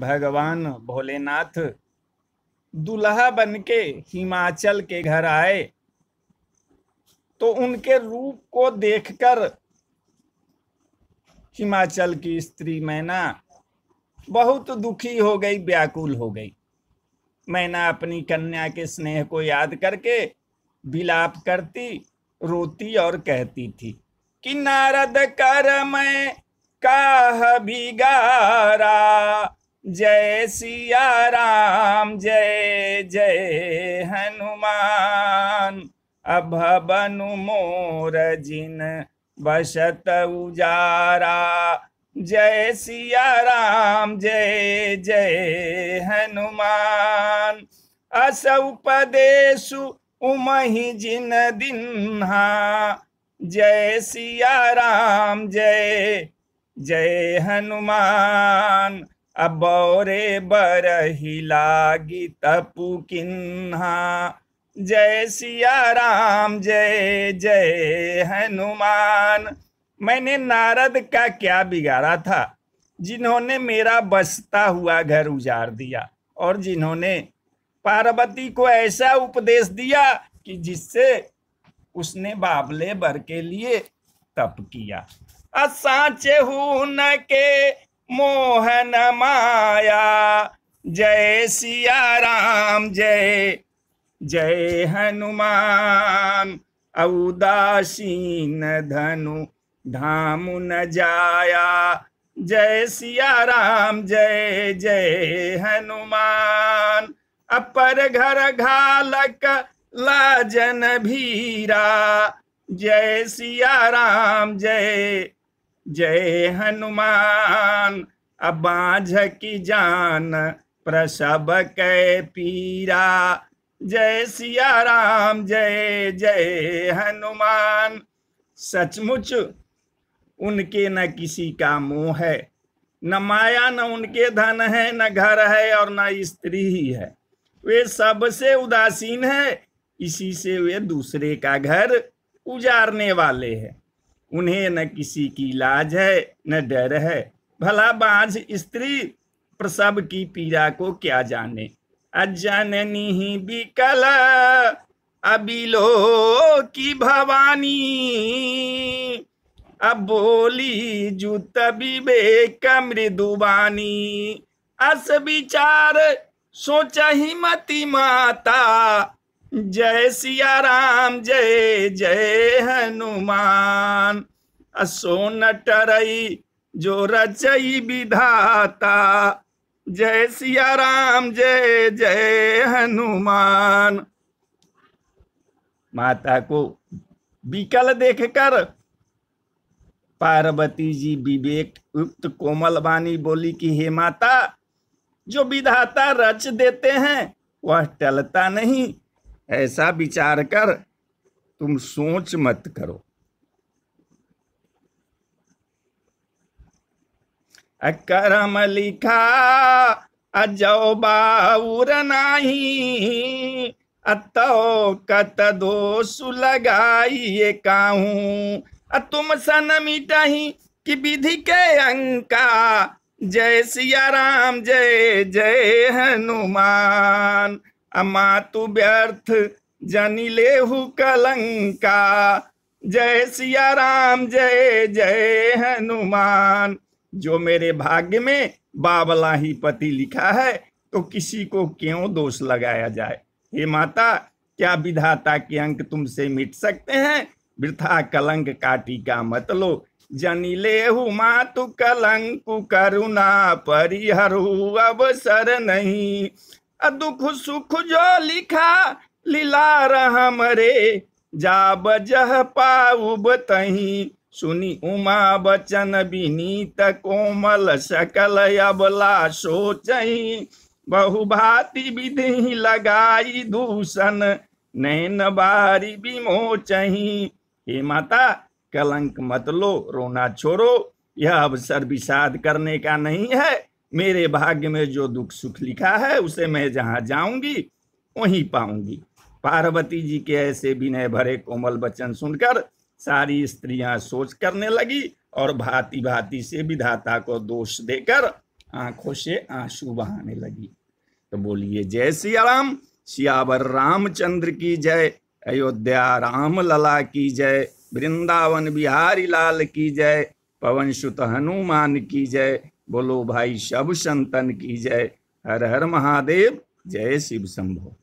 भगवान भोलेनाथ दुल्हा बनके हिमाचल के घर आए तो उनके रूप को देखकर हिमाचल की स्त्री मैना बहुत दुखी हो गई व्याकुल हो गई मैना अपनी कन्या के स्नेह को याद करके विलाप करती रोती और कहती थी कि नारद कर मैं काह बिगारा जय सिया राम जय जय हनुमान अभबनु मोर जिन बसत उजारा जय सिया राम जय जय हनुमान असौपदेशु उमहि जिन दिन्हा जय सिया राम जय जय हनुमान अबौरे बरही लागी तपु किन्हा जय सिया राम जय जय हनुमान मैंने नारद का क्या बिगाड़ा था जिन्होंने मेरा बसता हुआ घर उजाड़ दिया और जिन्होंने पार्वती को ऐसा उपदेश दिया कि जिससे उसने बाबले बर के लिए तप किया असाचे हूं न के मोहन माया जय सिया राम जय जय हनुमान औदासीन धनु धाम न जाया जय सिया राम जय जय हनुमान अपर घर घालक लाजन भीरा जय सिया राम जय जय हनुमान अब बाझ की जान प्रसब कै पीरा जय सिया राम जय जय हनुमान सचमुच उनके न किसी का मोह है न माया न उनके धन है न घर है और न स्त्री ही है वे सबसे उदासीन है इसी से वे दूसरे का घर उजारने वाले हैं उन्हें न किसी की लाज है न डर है भला बाज स्त्री प्रसव की पीड़ा को क्या जाने अजननी ही बिकल अबिलो की भवानी अब बोली जूत विवेक मृदुबानी अस विचार सोचा ही मती माता जय सिया राम जय जय हनुमान असो न टरई जो रचई विधाता जय सिया राम जय जय हनुमान माता को विकल देखकर पार्वती जी विवेक युक्त कोमल वाणी बोली कि हे माता जो विधाता रच देते हैं वह टलता नहीं ऐसा विचार कर तुम सोच मत करो करम लिखा अजो बाउर नाही अतो कत दोष लगाइए काहू तुम सन मिटही कि विधि के अंका जय सिया राम जय जय हनुमान अमातु व्यर्थ जनी लेहु कलंका जय सिया राम जय जय हनुमान जो मेरे भाग्य में बाबला ही पति लिखा है तो किसी को क्यों दोष लगाया जाए हे माता क्या विधाता के अंक तुमसे मिट सकते हैं वृथा कलंक काटी का मत लो जनी लेहु मातु कलंक करुणा परिहरु अवसर नहीं दुख सुख जो लिखा लीला रहा रे जा बजह पाऊ बतही सुनी उमा बचन विनीत कोमल सकल अबला सोचही बहुभाति विधि लगाई दूषण नैन बारी विमोचही हे माता कलंक मत लो रोना छोड़ो यह अवसर विषाद करने का नहीं है मेरे भाग्य में जो दुख सुख लिखा है उसे मैं जहाँ जाऊंगी वहीं पाऊंगी पार्वती जी के ऐसे विनय भरे कोमल वचन सुनकर सारी स्त्रियां सोच करने लगी और भांति भांति से विधाता को दोष देकर आंखों से आंसू बहाने लगी तो बोलिए जय सिया राम सियावर रामचंद्र की जय अयोध्या राम लला की जय वृंदावन बिहारी लाल की जय पवन सुत हनुमान की जय बोलो भाई शब संतन की जय हर हर महादेव जय शिव शंभो